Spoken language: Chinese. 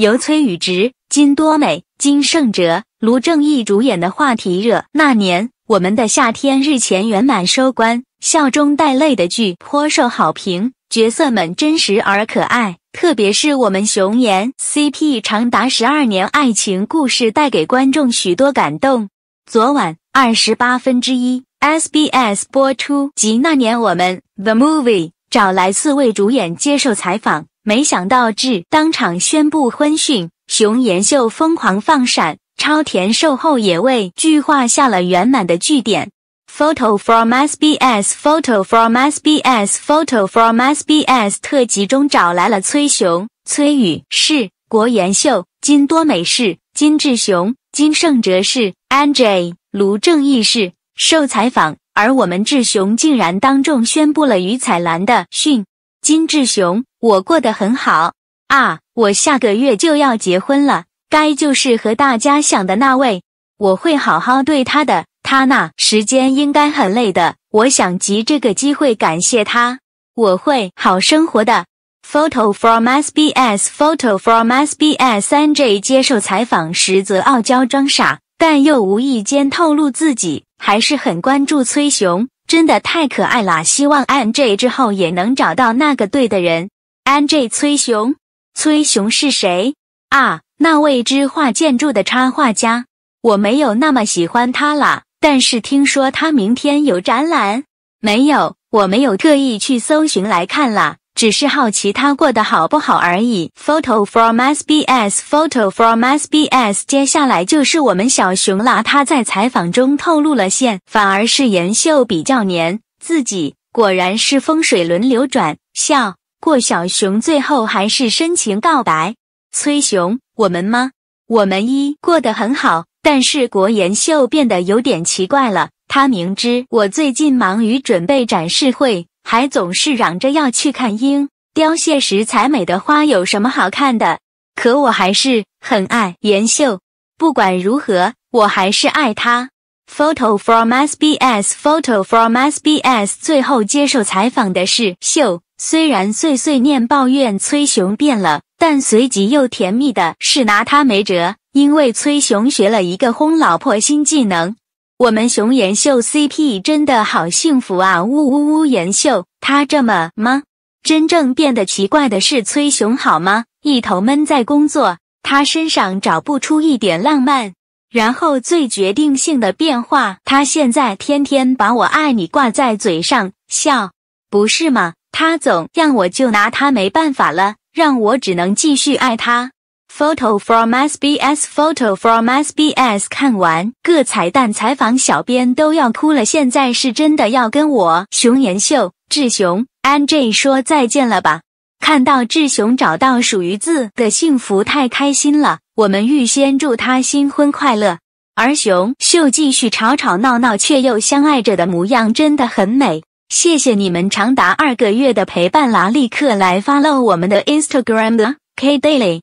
由崔宇植、金多美、金圣哲、卢正义主演的话题热《那年我们的夏天》日前圆满收官，笑中带泪的剧颇受好评，角色们真实而可爱，特别是我们熊岩 CP 长达十二年爱情故事带给观众许多感动。昨晚二十八分之一 SBS 播出及《那年我们》The Movie 找来四位主演接受采访。没想到智当场宣布婚讯，熊延秀疯狂放闪，超甜售后也为剧画下了圆满的句点。Photo from SBS，Photo from SBS，Photo from SBS。特辑中找来了崔雄、崔宇世、国延秀、金多美、世金志雄、金盛哲、世 Angie、卢正义世受采访，而我们志雄竟然当众宣布了于彩兰的讯。金志雄，我过得很好啊，我下个月就要结婚了。该就是和大家想的那位，我会好好对他的。他那时间应该很累的，我想藉这个机会感谢他。我会好生活的。Photo from SBS。Photo from SBS。三 J 接受采访时则傲娇装傻，但又无意间透露自己还是很关注崔雄。真的太可爱啦！希望 NJ 之后也能找到那个对的人。NJ 崔雄，崔雄是谁啊？那未知画建筑的插画家，我没有那么喜欢他啦。但是听说他明天有展览，没有？我没有特意去搜寻来看啦。只是好奇他过得好不好而已。Photo from SBS. Photo from SBS. 接下来就是我们小熊啦，他在采访中透露了线，反而是妍秀比较黏自己。果然是风水轮流转，笑过小熊，最后还是深情告白崔雄，我们吗？我们一过得很好，但是国妍秀变得有点奇怪了。他明知我最近忙于准备展示会。还总是嚷着要去看樱，凋谢时才美的花有什么好看的？可我还是很爱妍秀，不管如何，我还是爱她。Photo from SBS。Photo from SBS。最后接受采访的是秀，虽然碎碎念抱怨崔雄变了，但随即又甜蜜的，是拿他没辙，因为崔雄学了一个哄老婆新技能。我们熊延秀 CP 真的好幸福啊！呜呜呜，延秀，他这么吗？真正变得奇怪的是崔雄，好吗？一头闷在工作，他身上找不出一点浪漫。然后最决定性的变化，他现在天天把我爱你挂在嘴上，笑，不是吗？他总让我就拿他没办法了，让我只能继续爱他。Photo from SBS. Photo from SBS. 看完各彩蛋采访，小编都要哭了。现在是真的要跟我熊延秀、智雄、a n j 说再见了吧？看到智雄找到属于自己的幸福，太开心了。我们预先祝他新婚快乐。而熊秀继续吵吵闹闹，却又相爱着的模样，真的很美。谢谢你们长达二个月的陪伴啦！立刻来 follow 我们的 Instagram 的 K Daily。